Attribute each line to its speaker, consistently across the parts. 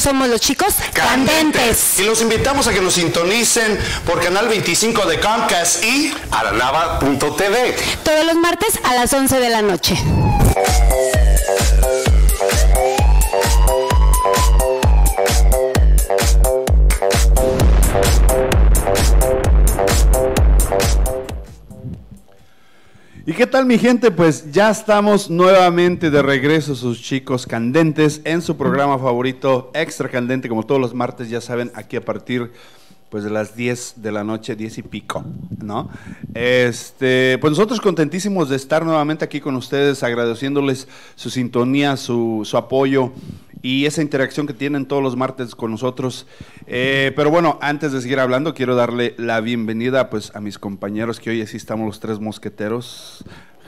Speaker 1: somos los chicos candentes. Y los
Speaker 2: invitamos a que nos sintonicen por Canal 25 de Comcast y
Speaker 3: aranava.tv.
Speaker 1: Todos los martes a las 11 de la noche.
Speaker 2: qué tal mi gente? Pues ya estamos nuevamente de regreso sus chicos candentes en su programa favorito Extra Candente, como todos los martes ya saben, aquí a partir pues de las 10 de la noche, 10 y pico, ¿no? Este, pues nosotros contentísimos de estar nuevamente aquí con ustedes, agradeciéndoles su sintonía, su, su apoyo y esa interacción que tienen todos los martes con nosotros. Eh, pero bueno, antes de seguir hablando, quiero darle la bienvenida pues, a mis compañeros que hoy así estamos los tres mosqueteros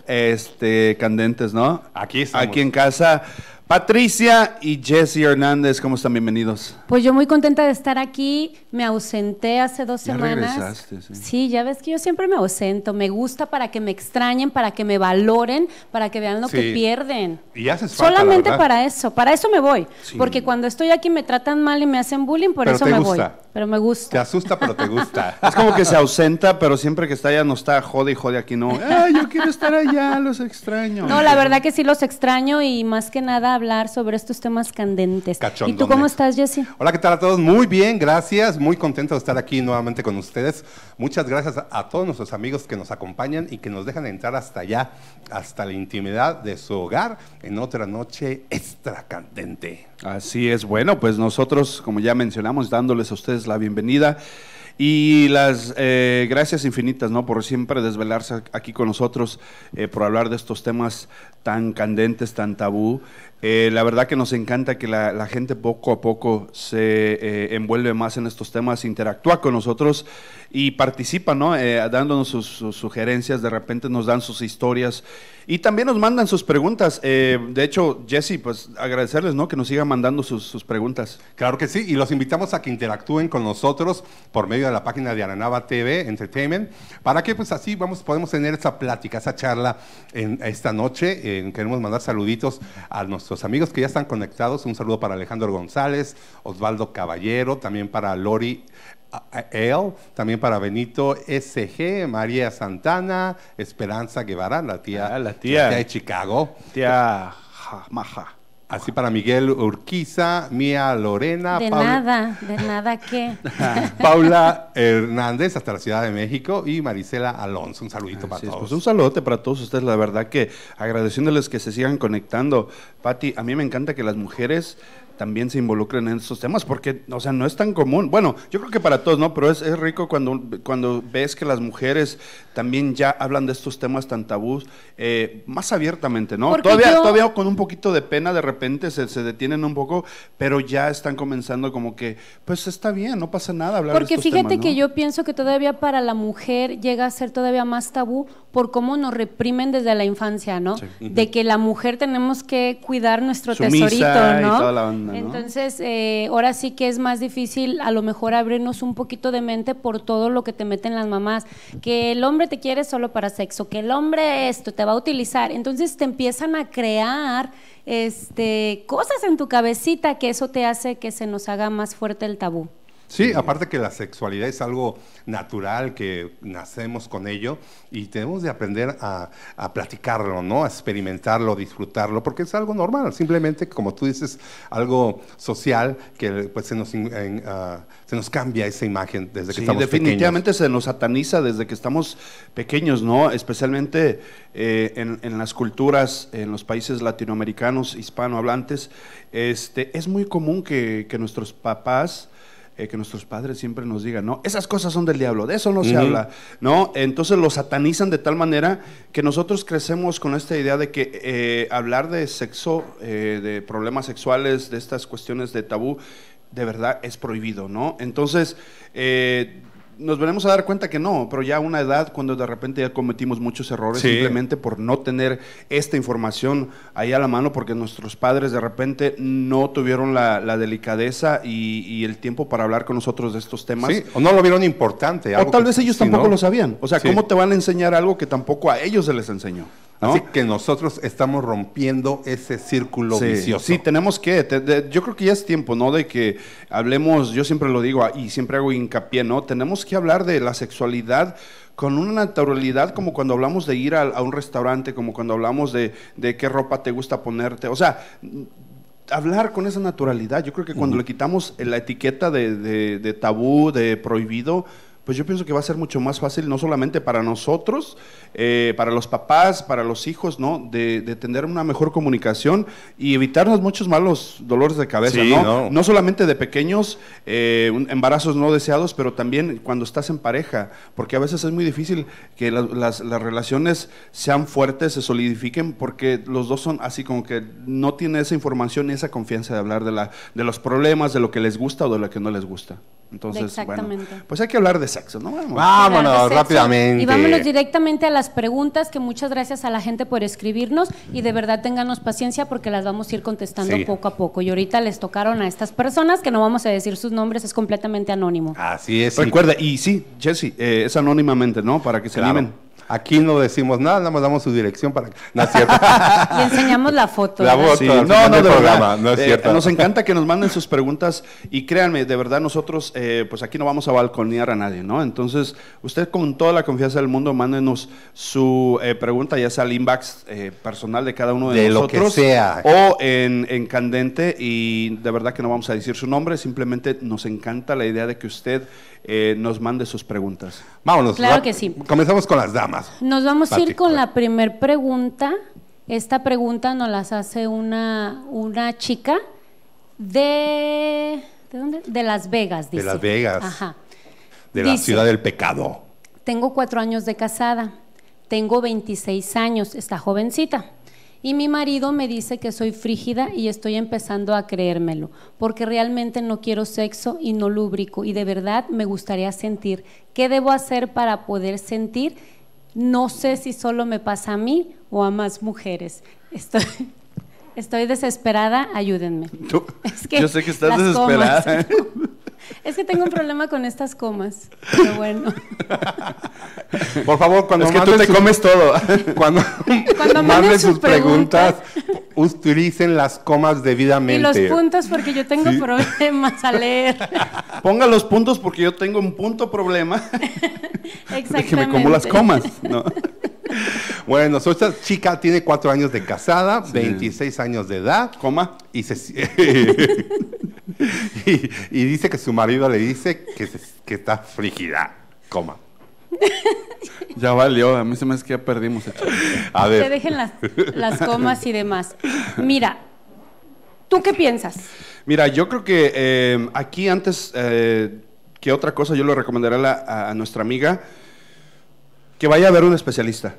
Speaker 2: este, candentes, ¿no? Aquí estamos. Aquí en casa. Patricia y Jesse Hernández, ¿cómo están? Bienvenidos.
Speaker 1: Pues yo muy contenta de estar aquí. Me ausenté hace dos semanas.
Speaker 2: Regresaste, sí.
Speaker 1: ya ves que yo siempre me ausento. Me gusta para que me extrañen, para que me valoren, para que vean lo que pierden.
Speaker 2: Y haces falta, Solamente para
Speaker 1: eso, para eso me voy. Porque cuando estoy aquí me tratan mal y me hacen bullying, por eso me voy. Pero me gusta.
Speaker 2: Te asusta, pero te gusta. es como que se ausenta, pero siempre que está allá no está jode y jode aquí,
Speaker 3: no.
Speaker 1: Ah, yo quiero estar allá, los extraño. No, la verdad que sí los extraño y más que nada hablar sobre estos temas candentes. ¿Y tú cómo estás, Jesse?
Speaker 3: Hola, ¿qué tal a todos? Muy bien, gracias. Muy contento de estar aquí nuevamente con ustedes. Muchas gracias a todos nuestros amigos que nos acompañan y que nos dejan entrar hasta allá, hasta la intimidad de su hogar, en otra noche extra candente.
Speaker 2: Así es, bueno, pues nosotros, como ya mencionamos, dándoles a ustedes la bienvenida. Y las eh, gracias infinitas, ¿no? Por siempre desvelarse aquí con nosotros, eh, por hablar de estos temas tan candentes, tan tabú. Eh, la verdad que nos encanta que la, gente poco a poco se envuelve más en estos temas, interactúa con nosotros y participa, dándonos sus sugerencias, de repente nos dan sus historias. Y también nos mandan sus preguntas. Eh, de hecho, Jesse, pues
Speaker 3: agradecerles, ¿no? Que nos sigan mandando sus, preguntas. Claro que sí, y los invitamos a que interactúen con nosotros por medio de la página de Aranaba TV Entertainment, para que pues así vamos, podemos tener esa plática, esa charla en esta noche. queremos mandar saluditos a nuestros amigos que ya están conectados. Un saludo para Alejandro González, Osvaldo Caballero, también para Lori él, también para Benito SG, María Santana, Esperanza Guevara, la tía, ah, la tía. de Chicago. Maja. Así para Miguel Urquiza, Mía Lorena. De
Speaker 1: nada, de nada qué.
Speaker 3: Paula Hernández, hasta la Ciudad de México, y Marisela Alonso. Un saludito para pues,
Speaker 2: todos. un saludote para todos ustedes. La verdad que agradeciéndoles que se sigan conectando. Pati, a mí me encanta que las mujeres también se involucren en estos temas, porque, o sea, no es tan común. Bueno, yo creo que para todos, ¿no? Pero es, rico cuando, cuando ves que las mujeres también ya hablan de estos temas tan tabús, eh, más abiertamente, ¿no? todavía, todavía con un poquito de pena de repente se, se, detienen un poco, pero ya están comenzando como que, pues está bien, no pasa nada hablar porque de estos fíjate Porque que yo
Speaker 1: pienso que todavía para la mujer llega a ser todavía más tabú por cómo nos reprimen desde la infancia, ¿no? De que la mujer tenemos que cuidar nuestro tesorito, ¿no? Entonces, eh, ahora sí que es más difícil a lo mejor abrirnos un poquito de mente por todo lo que te meten las mamás, que el hombre te quiere solo para sexo, que el hombre esto te va a utilizar. Entonces te empiezan a crear este, cosas en tu cabecita que eso te hace que se nos haga más fuerte el tabú.
Speaker 3: Sí, aparte que la sexualidad es algo natural, que nacemos con ello y tenemos de aprender a, platicarlo, ¿no? A experimentarlo, disfrutarlo, porque es algo normal, simplemente como tú dices, algo social que pues se nos, ah, se nos cambia esa imagen desde que sí, definitivamente se nos sataniza desde que estamos pequeños, ¿no?
Speaker 2: Especialmente eh, en, las culturas, en los países latinoamericanos, hispanohablantes, este, es muy común que, que nuestros papás eh, que nuestros padres siempre nos digan, no, esas cosas son del diablo, de eso no se habla, ¿no? Entonces lo satanizan de tal manera que nosotros crecemos con esta idea de que eh, hablar de sexo, eh, de problemas sexuales, de estas cuestiones de tabú, de verdad es prohibido, ¿no? Entonces, eh, nos veremos a dar cuenta que no, pero ya a una edad cuando de repente ya cometimos muchos errores simplemente por no tener esta información ahí a la mano porque nuestros padres de repente no tuvieron la, delicadeza y, el tiempo para hablar con nosotros de estos
Speaker 3: temas. Sí, o no lo vieron importante. o tal vez ellos tampoco lo sabían. O sea, ¿cómo
Speaker 2: te van a enseñar algo que tampoco a ellos se les enseñó?
Speaker 3: Así que nosotros estamos rompiendo ese círculo vicioso.
Speaker 2: Sí, tenemos que, yo creo que ya es tiempo, ¿no? De que hablemos, yo siempre lo digo ah, y siempre hago hincapié, ¿no? Tenemos que hablar de la sexualidad con una naturalidad como cuando hablamos de ir a, un restaurante, como cuando hablamos de, qué ropa te gusta ponerte, o sea hablar con esa naturalidad. Yo creo que cuando le quitamos la etiqueta de, tabú, de prohibido, pues yo pienso que va a ser mucho más fácil, no solamente para nosotros, eh, para los papás, para los hijos, ¿no? De, tener una mejor comunicación y evitarnos muchos malos dolores de cabeza, ¿no? ¿no? solamente de pequeños eh, embarazos no deseados, pero también cuando estás en pareja, porque a veces es muy difícil que las, relaciones sean fuertes, se solidifiquen, porque los dos son así como que no tienen esa información y esa confianza de hablar de, la, de los problemas, de lo que les gusta o de lo que no les gusta. Entonces, bueno, pues hay que hablar de sexo, ¿no? Vámonos rápidamente. Y vámonos
Speaker 1: directamente a las preguntas, que muchas gracias a la gente por escribirnos y de verdad ténganos paciencia porque las vamos a ir contestando poco a poco. Y ahorita les tocaron a estas personas que no vamos a decir sus nombres, es completamente anónimo. Así
Speaker 3: es. Recuerda, y sí, Jesse, eh, es anónimamente, ¿no? Para que se Aquí no decimos nada, nada más damos su dirección para... No es cierto.
Speaker 1: Y enseñamos la foto. La foto. No, no, no es eh, cierto. Nos
Speaker 2: encanta que nos manden sus preguntas y créanme, de verdad nosotros, eh, pues aquí no vamos a balconear a nadie, ¿no? Entonces, usted con toda la confianza del mundo, mándenos su eh, pregunta, ya sea al inbox personal de cada uno de, de nosotros. Lo que sea. O en, en Candente y de verdad que no vamos a decir su nombre, simplemente nos encanta la idea de que usted nos mande sus preguntas. Vámonos. Claro que sí. Comenzamos con las damas. Nos vamos a ir
Speaker 1: con la primer pregunta. Esta pregunta nos las hace una, una chica de... ¿De Las Vegas, dice. De Las Vegas. Ajá.
Speaker 3: De la ciudad del pecado.
Speaker 1: Tengo cuatro años de casada. Tengo 26 años. Está jovencita. Y mi marido me dice que soy frígida y estoy empezando a creérmelo, porque realmente no quiero sexo y no lúbrico y de verdad me gustaría sentir. ¿Qué debo hacer para poder sentir no sé si solo me pasa a mí o a más mujeres. Estoy, estoy desesperada, ayúdenme. yo sé que estás desesperada. Es que tengo un problema con estas comas, pero bueno.
Speaker 3: Por favor, cuando es que tú te comes todo. Cuando,
Speaker 1: cuando sus preguntas,
Speaker 3: utilicen las comas debidamente. Y los
Speaker 1: puntos porque yo tengo problemas a leer.
Speaker 3: Ponga los puntos porque yo tengo un punto problema.
Speaker 1: Exactamente. que me como las comas,
Speaker 3: ¿no? Bueno, esta chica tiene cuatro años de casada, 26 años de edad, coma, y se y, dice que su marido le dice que, está frígida. Coma. Ya valió, a mí se me hace que ya
Speaker 2: perdimos. a ver. Te dejen las, comas
Speaker 1: y demás. Mira, ¿tú qué piensas?
Speaker 2: Mira, yo creo que eh, aquí antes eh, que otra cosa, yo le recomendaré a, nuestra amiga que vaya a ver un especialista.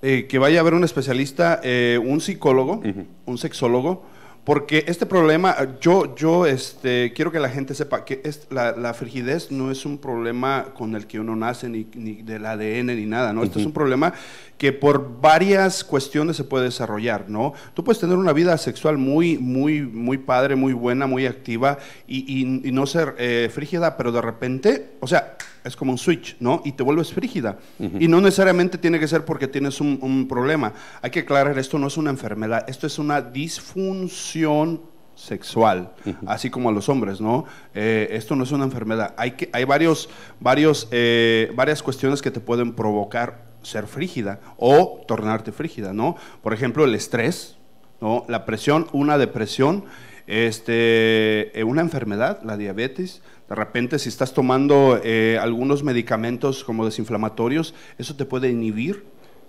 Speaker 2: Eh, que vaya a ver un especialista, un psicólogo, un sexólogo porque este problema, yo, yo este, quiero que la gente sepa que la, frigidez no es un problema con el que uno nace, ni, ni del ADN, ni nada, ¿no? Este es un problema que por varias cuestiones se puede desarrollar, ¿no? Tú puedes tener una vida sexual muy, muy, muy padre, muy buena, muy activa y, no ser eh, frígida, pero de repente, o sea, es como un switch, ¿no? Y te vuelves frígida. Y no necesariamente tiene que ser porque tienes un, problema. Hay que aclarar, esto no es una enfermedad, esto es una disfunción sexual, así como a los hombres, ¿no? Eh, esto no es una enfermedad. Hay, que, hay varios, varios, eh, varias cuestiones que te pueden provocar ser frígida o tornarte frígida, ¿no? Por ejemplo, el estrés, ¿no? La presión, una depresión, este, eh, una enfermedad, la diabetes, de repente, si estás tomando eh, algunos medicamentos como desinflamatorios, eso te puede inhibir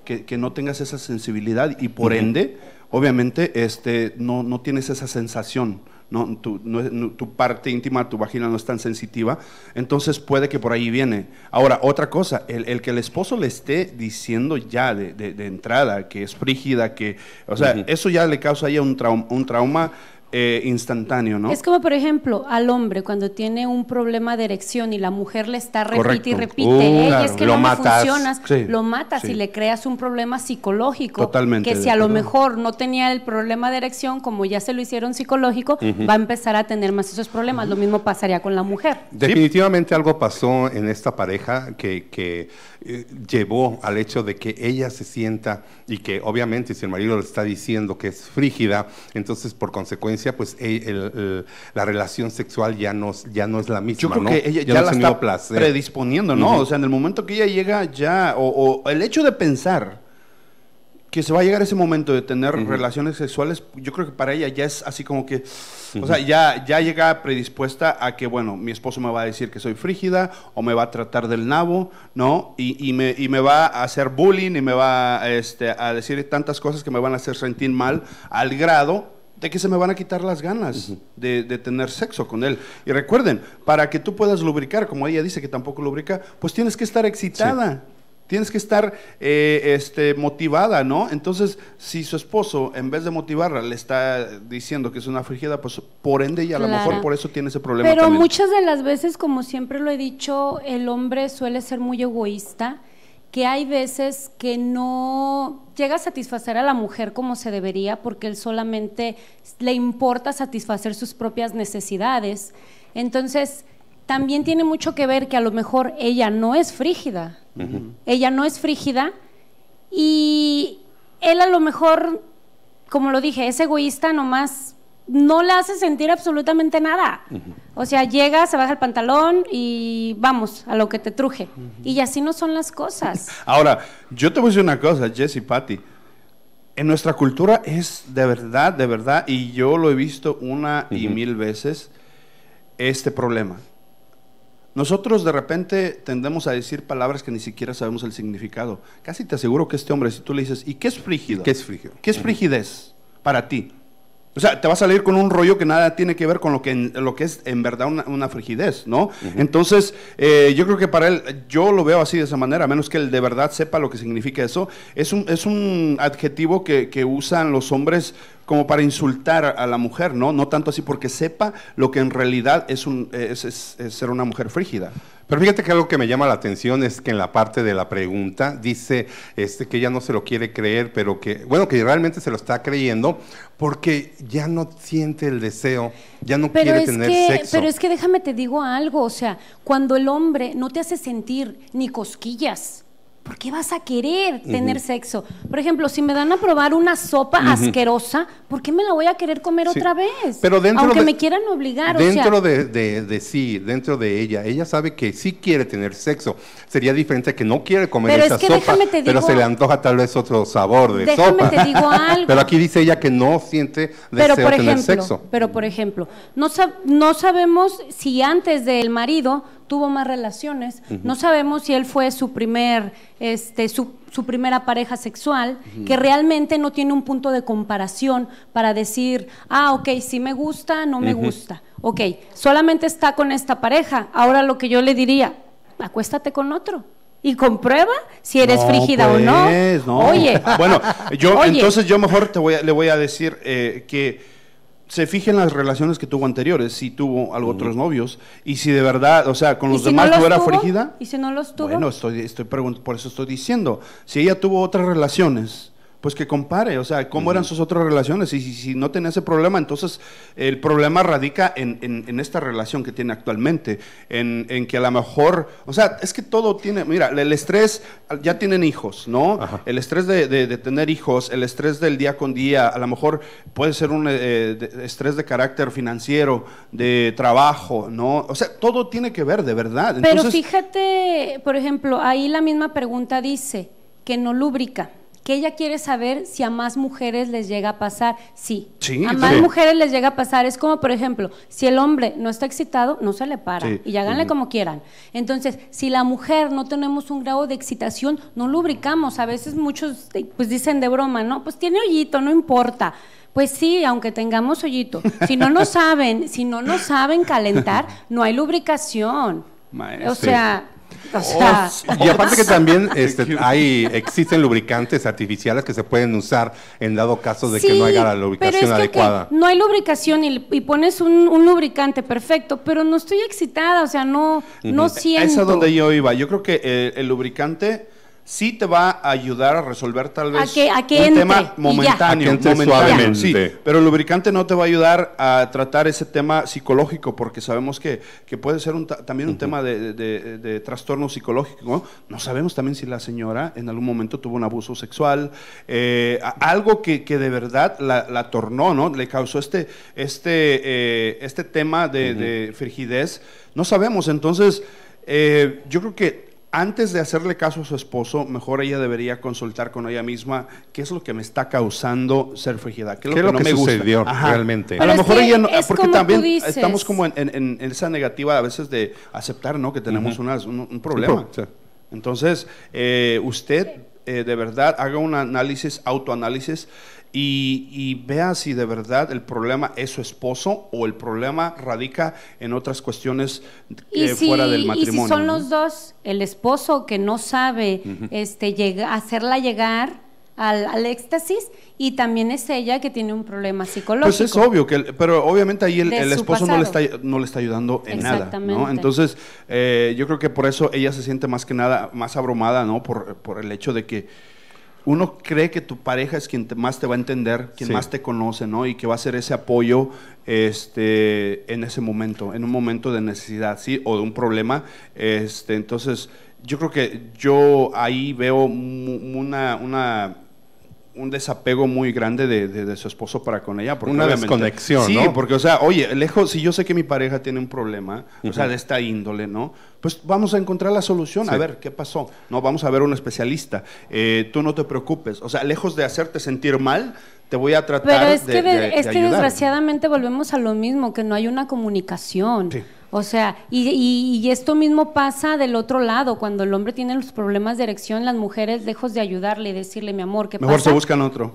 Speaker 2: que, no tengas esa sensibilidad y por ende, obviamente, este, no, tienes esa sensación. No, tu, tu, parte íntima, tu vagina no es tan sensitiva, entonces puede que por ahí viene. Ahora, otra cosa, el, que el esposo le esté diciendo ya de, entrada que es frígida, que, o sea, eso ya le causa a un, un trauma eh, instantáneo, ¿no? Es
Speaker 1: como, por ejemplo, al hombre cuando tiene un problema de erección y la mujer le está repite y repite, ella uh, es que lo no matas, lo matas y le creas un problema psicológico. Totalmente. Que si a lo mejor no tenía el problema de erección, como ya se lo hicieron psicológico, va a empezar a tener más esos problemas. Lo mismo pasaría con la mujer.
Speaker 3: Definitivamente algo pasó en esta pareja que, eh, llevó al hecho de que ella se sienta y que obviamente si el marido le está diciendo que es frígida, entonces por consecuencia pues e, la relación sexual ya no, ya no es la misma. Yo creo que ella ya, la está predisponiendo, ¿no? O sea,
Speaker 2: en el momento que ella llega ya, o, el hecho de pensar que se va a llegar ese momento de tener relaciones sexuales, yo creo que para ella ya es así como que, o sea, ya, ya llega predispuesta a que, bueno, mi esposo me va a decir que soy frígida o me va a tratar del nabo, ¿no? Y, me, me, va a hacer bullying y me va este, a decir tantas cosas que me van a hacer sentir mal al grado de que se me van a quitar las ganas de, tener sexo con él. Y recuerden, para que tú puedas lubricar, como ella dice que tampoco lubrica, pues tienes que estar excitada. Tienes que estar eh, este, motivada, ¿no? Entonces, si su esposo, en vez de motivarla, le está diciendo que es una frigida, pues por ende, y a lo mejor por eso tiene ese problema. Pero muchas
Speaker 1: de las veces, como siempre lo he dicho, el hombre suele ser muy egoísta que hay veces que no llega a satisfacer a la mujer como se debería porque él solamente le importa satisfacer sus propias necesidades. Entonces, también tiene mucho que ver que a lo mejor ella no es frígida. Ella no es frígida y él a lo mejor, como lo dije, es egoísta nomás no la hace sentir absolutamente nada. O sea, llega, se baja el pantalón y vamos a lo que te truje. Y así no son las cosas.
Speaker 2: Ahora, yo te voy a decir una cosa, Jesse y Patty. En nuestra cultura es de verdad, de verdad, y yo lo he visto una y mil veces, este problema. Nosotros de repente tendemos a decir palabras que ni siquiera sabemos el significado. Casi te aseguro que este hombre, si tú le dices, ¿y qué es frígido? ¿Qué es frígido? ¿Qué es frigidez para ti? O sea, te va a salir con un rollo que nada tiene que ver con lo que, lo que es en verdad una, frigidez, ¿no? Entonces, eh, yo creo que para él, yo lo veo así de esa manera, a menos que él de verdad sepa lo que significa eso. Es un, es un adjetivo que, usan los hombres como para insultar a la mujer,
Speaker 3: ¿no? No tanto así porque sepa lo que en realidad es, un, es ser una mujer frígida. Pero fíjate que algo que me llama la atención es que en la parte de la pregunta dice este, que ya no se lo quiere creer, pero que, bueno, que realmente se lo está creyendo porque ya no siente el deseo, ya no quiere tener que, Pero es que
Speaker 1: déjame te digo algo, o sea, cuando el hombre no te hace sentir ni cosquillas, ¿por qué vas a querer tener sexo? Por ejemplo, si me dan a probar una sopa asquerosa, ¿por qué me la voy a querer comer otra vez? Aunque me quieran obligar. Dentro o sea,
Speaker 3: de, sí, dentro de ella, ella sabe que sí quiere tener sexo. Sería diferente que no quiere comer pero esa es que sopa, déjame te pero se le antoja tal vez otro sabor de déjame sopa. Te digo algo. pero aquí dice ella que no siente deseo pero tener sexo.
Speaker 1: Pero por ejemplo, no sabemos si antes del marido tuvo más relaciones. No sabemos si él fue su primer, este, su, primera pareja sexual, que realmente no tiene un punto de comparación para decir, ah, ok, sí me gusta, no me gusta. Ok, solamente está con esta pareja. Ahora lo que yo le diría, acuéstate con otro y comprueba si eres frígida o no. Pues, Oye. Bueno, yo entonces
Speaker 2: yo mejor te voy le voy a decir eh, que se fije en las relaciones que tuvo anteriores, si tuvo algo, otros novios, y si de verdad, o sea, con los demás no frígida.
Speaker 1: ¿Y si no los tuvo? Bueno,
Speaker 2: estoy, estoy por eso estoy diciendo, si ella tuvo otras relaciones pues que compare, o sea, cómo eran sus otras relaciones. Y si, no tenía ese problema, entonces el problema radica en, esta relación que tiene actualmente, en, que a lo mejor, o sea, es que todo tiene, mira, el estrés, ya tienen hijos, ¿no? El estrés de, tener hijos, el estrés del día con día, a lo mejor puede ser un eh, estrés de carácter financiero, de trabajo, ¿no? O sea, todo tiene que ver, de verdad. Pero
Speaker 1: fíjate, por ejemplo, ahí la misma pregunta dice que no lubrica que ella quiere saber si a más mujeres les llega a pasar. Sí, a más mujeres les llega a pasar. Es como, por ejemplo, si el hombre no está excitado, no se le para y háganle como quieran. Entonces, si la mujer no tenemos un grado de excitación, no lubricamos. A veces muchos eh, pues dicen de broma, ¿no? Pues tiene hoyito, no importa. Pues sí, aunque tengamos hoyito. Si no nos saben, si no nos saben calentar, no hay lubricación. O sea, y aparte que también
Speaker 3: este, hay, existen lubricantes artificiales que se pueden usar en dado caso de que no haya la lubricación adecuada. no
Speaker 1: hay lubricación y, pones un, lubricante perfecto, pero no estoy excitada, o sea, no, no siento. Eso es donde
Speaker 2: yo iba. Yo creo que el lubricante sí te va a ayudar a resolver tal
Speaker 1: vez que, a un tema momentáneo,
Speaker 2: pero el lubricante no te va a ayudar a tratar ese tema psicológico porque sabemos que, puede ser también un tema de, trastorno psicológico. ¿no? sabemos también si la señora en algún momento tuvo un abuso sexual, eh, algo que, de verdad la, tornó, ¿no? le causó este, este, eh, este tema de, frigidez. No sabemos, entonces eh, yo creo que antes de hacerle caso a su esposo, mejor ella debería consultar con ella misma qué es lo que me está causando ser frigida, qué es lo que, me sucedió realmente. a lo mejor ella no, porque también estamos como en, esa negativa a veces de aceptar, ¿no? Que tenemos un, problema. Entonces, eh, usted eh, de verdad haga un análisis, autoanálisis y, vea si de verdad el problema es su esposo o el problema radica en otras cuestiones eh, fuera del matrimonio. Y si son los
Speaker 1: dos, el esposo que no sabe este, hacerla llegar al, éxtasis y también es ella que tiene un problema psicológico. Pues es obvio,
Speaker 2: que pero obviamente ahí el, esposo no le, está, no le está ayudando en nada. ¿no? Entonces, eh, yo creo que por eso ella se siente más que nada, más abrumada, ¿no? Por, por el hecho de que uno cree que tu pareja es quien más te va a entender, quien más te conoce, ¿no? Y que va a ser ese apoyo este, en ese momento, en un momento de necesidad, ¿sí? O de un problema. Este, entonces, yo creo que yo ahí veo una, una un desapego muy grande de, de, su esposo para con ella. Porque Una desconexión, sí, porque, o sea, oye, lejos, si yo sé que mi pareja tiene un problema, o sea, de esta índole, ¿no? Pues vamos a encontrar la solución, a ver, ¿qué pasó? No, vamos a ver un especialista, eh, tú no te preocupes, o sea, lejos de hacerte sentir mal, te voy a tratar de, que, pero es que desgraciadamente
Speaker 1: volvemos a lo mismo, que no hay una comunicación. Sí. O sea, y, esto mismo pasa del otro lado, cuando el hombre tiene los problemas de erección, las mujeres, lejos de ayudarle y decirle, mi amor, ¿qué Mejor se buscan otro.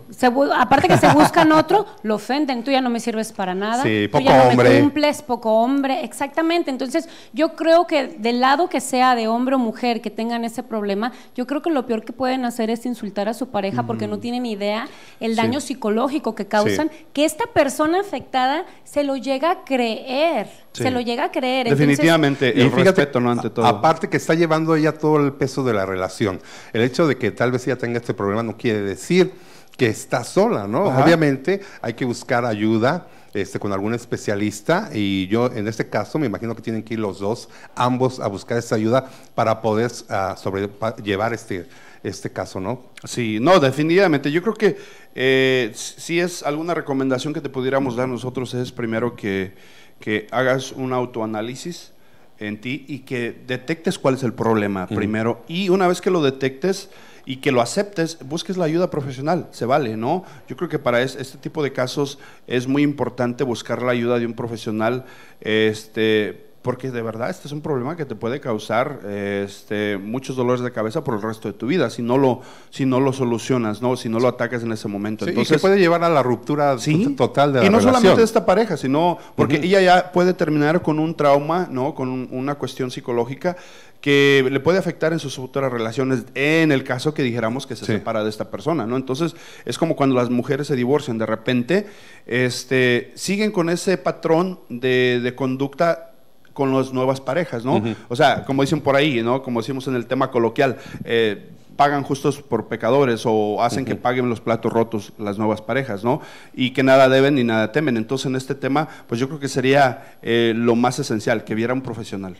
Speaker 1: aparte que se buscan otro, lo ofenden, tú ya no me sirves para nada, sí, poco ya no hombre. me cumples, poco hombre, exactamente. Entonces, yo creo que del lado que sea, de hombre o mujer, que tengan ese problema, yo creo que lo peor que pueden hacer es insultar a su pareja porque no tienen idea el daño psicológico que causan, que esta persona afectada se lo llega a creer. Se lo llega a creer. Definitivamente, Y el fíjate,
Speaker 3: respeto, no ante todo. Aparte que está llevando ella todo el peso de la relación. El hecho de que tal vez ella tenga este problema no quiere decir que está sola, ¿no? Obviamente hay que buscar ayuda. Este, con algún especialista y yo en este caso me imagino que tienen que ir los dos, ambos, a buscar esa ayuda para poder ah, llevar sobrellevar este, este caso, ¿no? Sí, no,
Speaker 2: definitivamente. Yo creo que eh, si es alguna recomendación que te pudiéramos dar nosotros es primero que que hagas un autoanálisis en ti y que detectes cuál es el problema primero. Y una vez que lo detectes y que lo aceptes, busques la ayuda profesional, se vale, ¿no? Yo creo que para este tipo de casos es muy importante buscar la ayuda de un profesional, este, porque de verdad este es un problema que te puede causar este, muchos dolores de cabeza por el resto de tu vida si no lo, si no lo solucionas, ¿no? si no lo atacas en ese momento. Entonces, y puede
Speaker 3: llevar a la ruptura total
Speaker 2: de la relación. Y no solamente de esta pareja, sino porque ella ya puede terminar con un trauma, ¿no? con una cuestión psicológica que le puede afectar en sus futuras relaciones en el caso que dijéramos que se separa de esta persona, ¿no? Entonces, es como cuando las mujeres se divorcian, de repente este, siguen con ese patrón de, de conducta con las nuevas parejas, ¿no? O sea, como dicen por ahí, ¿no? Como decimos en el tema coloquial, eh, pagan justos por pecadores o hacen que paguen los platos rotos las nuevas parejas, ¿no? Y que nada deben ni nada temen. Entonces, en este tema, pues yo creo que sería eh, lo más esencial, que viera un profesional.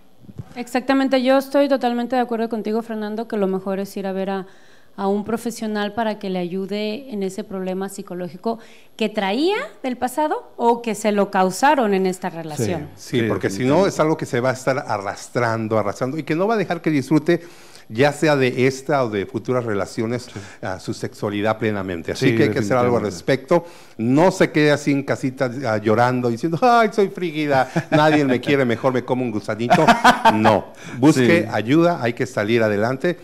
Speaker 1: Exactamente, yo estoy totalmente de acuerdo contigo, Fernando, que lo mejor es ir a ver a a un profesional para que le ayude en ese problema psicológico que traía del pasado o que se lo causaron en esta relación.
Speaker 3: Sí, porque si no es algo que se va a estar arrastrando, arrastrando y que no va a dejar que disfrute ya sea de esta o de futuras relaciones, a su sexualidad plenamente. Así que hay que hacer algo al respecto. No se quede así en casita ah, llorando, diciendo, ay, soy frígida, nadie me quiere, mejor me como un gusanito. No, busque ayuda, hay que salir adelante,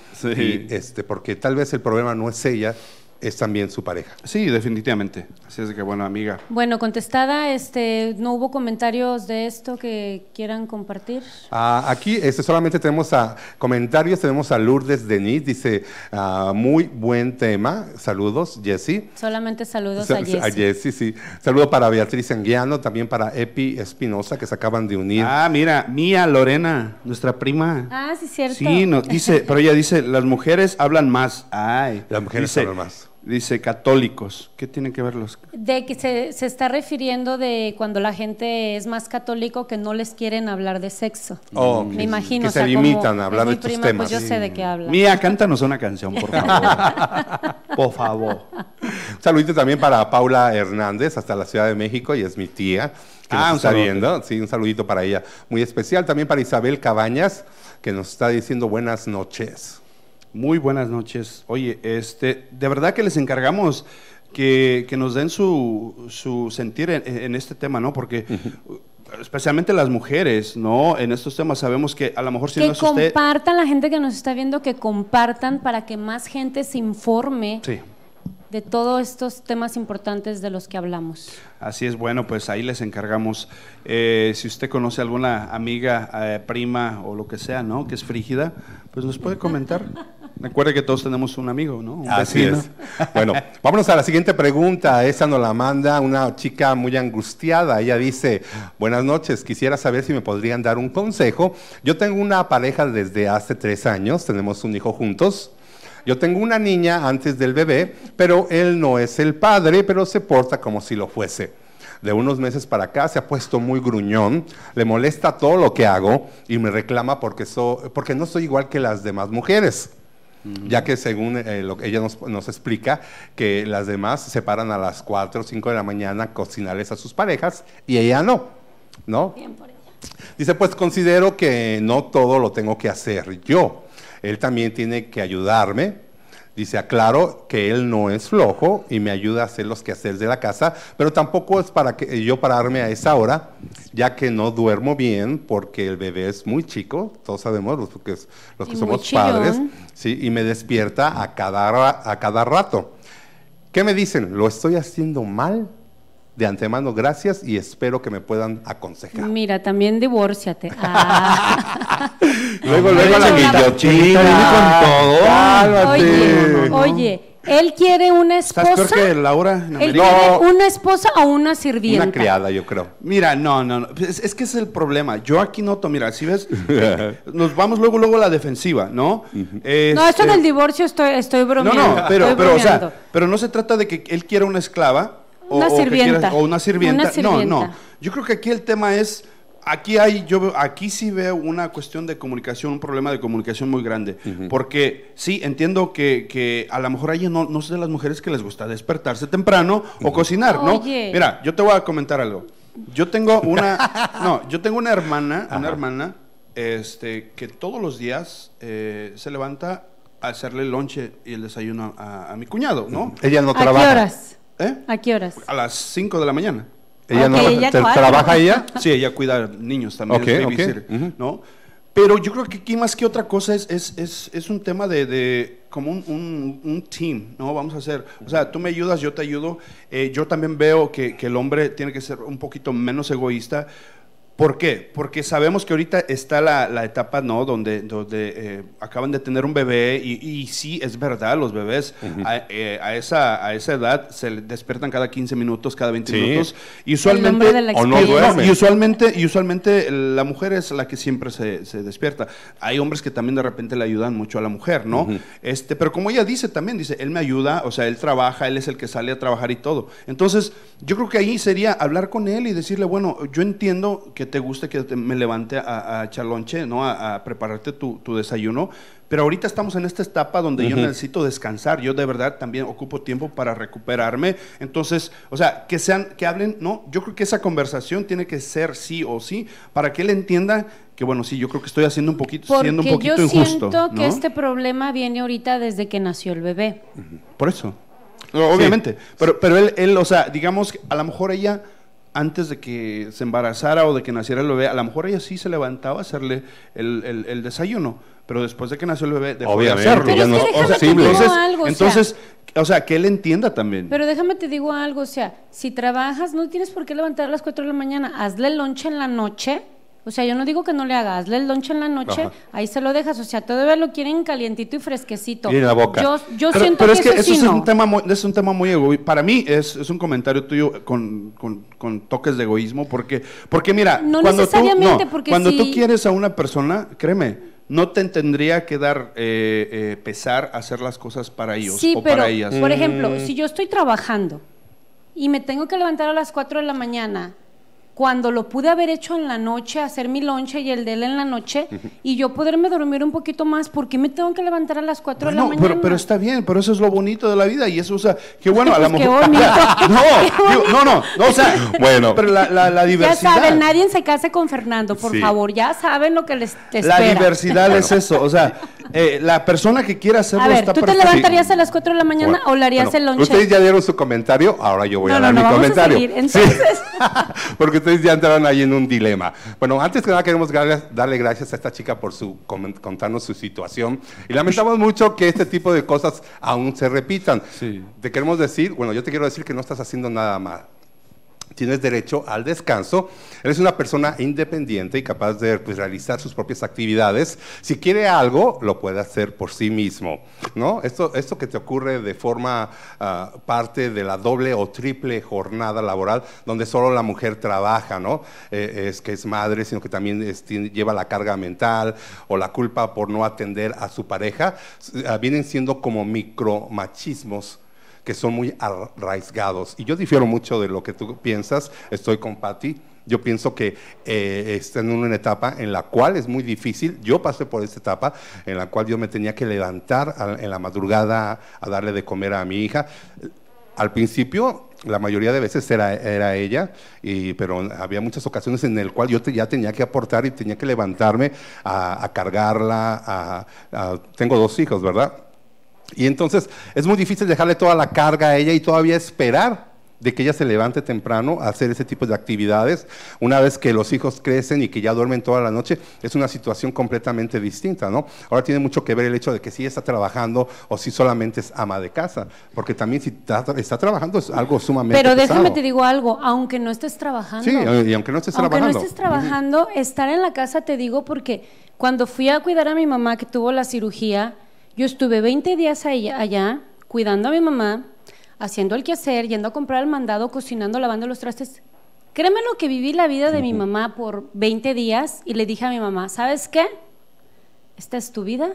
Speaker 3: este, porque tal vez el problema no es ella, es también su pareja. Sí, definitivamente. Así es que bueno, amiga.
Speaker 1: Bueno, contestada, este, ¿no hubo comentarios de esto que quieran compartir?
Speaker 3: Ah, aquí este, solamente tenemos a, comentarios, tenemos a Lourdes Denis, dice, ah, muy buen tema, saludos, Jessy.
Speaker 1: Solamente saludos a
Speaker 3: Jessy. A sí. Saludo para Beatriz Anguiano, también para Epi Espinosa, que se acaban de unir. Ah, mira, mía Lorena, nuestra prima.
Speaker 1: Ah, sí, cierto. Sí, no,
Speaker 2: dice, pero ella dice, las mujeres hablan más. Ay, las mujeres hablan más dice católicos. ¿Qué tienen que ver los?
Speaker 1: De que se, está refiriendo de cuando la gente es más católico que no les quieren hablar de sexo. Mm. Oh, Me imagino. Que se limitan a hablar de estos pues temas. Pues yo sé de qué Mía,
Speaker 3: cántanos una canción, por favor. por favor. Un saludito también para Paula Hernández, hasta la Ciudad de México, y es mi tía. ah, está Sí, un saludito para ella. Muy especial también para Isabel Cabañas, que nos está diciendo buenas noches. Muy buenas noches. Oye, este, de verdad que les
Speaker 2: encargamos que, nos den su, su sentir en, este tema, ¿no? Porque especialmente las mujeres, ¿no? En estos temas sabemos que a lo mejor si no es compartan
Speaker 1: la gente que nos está viendo que compartan para que más gente se informe. De todos estos temas importantes de los que hablamos.
Speaker 2: Así es, bueno, pues ahí les encargamos. Eh, si usted conoce alguna amiga, eh, prima o lo que sea, ¿no? Que es frígida, pues nos puede comentar. Recuerde que todos tenemos un amigo, ¿no? Así es.
Speaker 3: Bueno, vámonos a la siguiente pregunta. Esa nos la manda una chica muy angustiada. Ella dice, buenas noches, quisiera saber si me podrían dar un consejo. Yo tengo una pareja desde hace tres años, tenemos un hijo juntos. Yo tengo una niña antes del bebé, pero él no es el padre, pero se porta como si lo fuese de unos meses para acá se ha puesto muy gruñón, le molesta todo lo que hago y me reclama porque, porque no soy igual que las demás mujeres. Ya que según eh, lo ella nos, explica, que las demás se paran a las 4 o 5 de la mañana a cocinarles a sus parejas y ella no, ¿no? Dice, pues considero que no todo lo tengo que hacer yo. Él también tiene que ayudarme Dice, aclaro que él no es flojo y me ayuda a hacer los quehaceres de la casa, pero tampoco es para que yo pararme a esa hora, ya que no duermo bien porque el bebé es muy chico, todos sabemos los que, los que somos padres, ¿sí? y me despierta a cada, a cada rato. ¿Qué me dicen? ¿Lo estoy haciendo mal? de antemano, gracias y espero que me puedan aconsejar.
Speaker 1: Mira, también divórciate. Ah.
Speaker 3: luego, luego la guillotina. con
Speaker 1: Oye, Él quiere una esposa.
Speaker 2: Laura? él quiere
Speaker 1: una esposa o una sirvienta. Una criada,
Speaker 2: yo creo. Mira, no, no, no. Pues, es, que es el problema. Yo aquí noto, mira, si ves, nos vamos luego, luego a la defensiva, ¿no? Este, no, esto del
Speaker 1: divorcio estoy, estoy bromeando. No, no, pero, pero, o sea,
Speaker 2: pero no se trata de que él quiera una esclava una sirvienta. O, una sirvienta. No, no. Yo creo que aquí el tema es aquí hay, yo aquí sí veo una cuestión de comunicación, un problema de comunicación muy grande. Porque sí, entiendo que, a lo mejor hay no, no sé las mujeres que les gusta despertarse temprano o cocinar, ¿no? Mira, yo te voy a comentar algo. Yo tengo una. no, yo tengo una hermana, una hermana, este, que todos los días eh, se levanta a hacerle el lonche y el desayuno a, mi cuñado, ¿no?
Speaker 1: Ella no trabaja. qué horas? ¿Eh? ¿A qué horas?
Speaker 2: A las 5 de la mañana.
Speaker 1: ¿Ella trabaja ella?
Speaker 2: Sí, ella cuida niños también. Okay, ¿no? Pero yo creo que aquí más que otra cosa es, es, un tema de, como un, team, ¿no? Vamos a hacer, o sea, tú me ayudas, yo te ayudo. Eh, yo también veo que, que el hombre tiene que ser un poquito menos egoísta, ¿Por qué? Porque sabemos que ahorita está la, etapa, ¿no? Donde, donde eh, acaban de tener un bebé y, sí, es verdad, los bebés eh, a, esa, a esa edad se despiertan cada 15 minutos, cada 20 minutos. Y usualmente, Y usualmente, y usualmente la mujer es la que siempre se, despierta. Hay hombres que también de repente le ayudan mucho a la mujer, ¿no? este, pero como ella dice también, dice, él me ayuda, o sea, él trabaja, él es el que sale a trabajar y todo. Entonces, yo creo que ahí sería hablar con él y decirle, bueno, yo entiendo que te guste que me levante a, a ¿no? A, prepararte tu, desayuno. Pero ahorita estamos en esta etapa donde yo necesito descansar. Yo de verdad también ocupo tiempo para recuperarme. Entonces, o sea, que sean, que hablen, ¿no? Yo creo que esa conversación tiene que ser sí o sí para que él entienda que bueno, sí, yo creo que estoy haciendo un poquito, Porque siendo un poquito yo injusto. Yo siento que este
Speaker 1: problema viene ahorita desde que nació el bebé.
Speaker 2: Por eso. Obviamente. Pero, pero él, él, o sea, digamos, a lo mejor ella antes de que se embarazara o de que naciera el bebé, a lo mejor ella sí se levantaba a hacerle el, desayuno, pero después de que nació el bebé, dejó de hacerlo. Ya no, es Entonces, o, sea, que él entienda también. Pero
Speaker 1: déjame te digo algo, o sea, si trabajas, no tienes por qué levantar a las 4 de la mañana, hazle lonche en la noche o sea, yo no digo que no le hagas, el lonche en la noche, ahí se lo dejas. O sea, todavía lo quieren calientito y fresquecito. Y la boca. Yo, siento pero que, es que eso, es, un
Speaker 2: tema muy, es un tema muy egoísta. Para mí es, es, un comentario tuyo con, toques de egoísmo, porque, porque mira, cuando necesariamente, tú, cuando tú quieres a una persona, créeme, no te tendría que dar eh, eh, pesar hacer las cosas para ellos o para ellas. Por ejemplo, mm. si yo
Speaker 1: estoy trabajando y me tengo que levantar a las 4 de la mañana cuando lo pude haber hecho en la noche, hacer mi lonche y el de él en la noche, y yo poderme dormir un poquito más, ¿por qué me tengo que levantar a las 4 de la mañana?
Speaker 2: Pero, pero está bien, pero eso es lo bonito de la vida, y eso, o sea, que bueno, a pues lo no, no, no, o sea, bueno. pero la, diversidad... Ya saben,
Speaker 1: nadie se case con Fernando, por favor, ya saben lo que les espera. La diversidad es
Speaker 2: eso,
Speaker 3: o sea... Eh, la persona que quiera hacerlo. A ver, ¿tú te levantarías
Speaker 1: a las 4 de la mañana o le harías el lonche? Ustedes ya
Speaker 3: dieron su comentario, ahora yo voy a dar mi comentario. porque ustedes ya entraron ahí en un dilema. Bueno, antes que nada queremos darle gracias a esta chica por su contarnos su situación y lamentamos mucho que este tipo de cosas aún se repitan. Te queremos decir, bueno, yo te quiero decir que no estás haciendo nada mal tienes derecho al descanso. Eres una persona independiente y capaz de pues, realizar sus propias actividades. Si quiere algo, lo puede hacer por sí mismo. ¿no? Esto, esto que te ocurre de forma ah, parte de la doble o triple jornada laboral, donde solo la mujer trabaja, ¿no? Eh, es que es madre, sino que también lleva la carga mental o la culpa por no atender a su pareja, ah, vienen siendo como micromachismos que son muy arraigados. Y yo difiero mucho de lo que tú piensas, estoy con Patti. Yo pienso que eh, está en una etapa en la cual es muy difícil. Yo pasé por esta etapa en la cual yo me tenía que levantar en la madrugada a darle de comer a mi hija. Al principio la mayoría de veces era, era ella, y, pero había muchas ocasiones en el cual yo ya tenía que aportar y tenía que levantarme a, cargarla. tengo dos hijos, ¿verdad? Y entonces es muy difícil dejarle toda la carga a ella y todavía esperar de que ella se levante temprano a hacer ese tipo de actividades. Una vez que los hijos crecen y que ya duermen toda la noche, es una situación completamente distinta, ¿no? Ahora tiene mucho que ver el hecho de que si está trabajando o si solamente es ama de casa, porque también si está, trabajando es algo sumamente Pero déjame te
Speaker 1: digo algo, aunque no estés trabajando. Sí, eh,
Speaker 3: y aunque no estés aunque trabajando. no estés trabajando,
Speaker 1: estar en la casa te digo porque cuando fui a cuidar a mi mamá que tuvo la cirugía, yo estuve 20 días allá, cuidando a mi mamá, haciendo el quehacer, yendo a comprar el mandado, cocinando, lavando los trastes. Créeme lo que viví la vida de mi mamá por 20 días y le dije a mi mamá, ¿sabes qué? Esta es tu vida,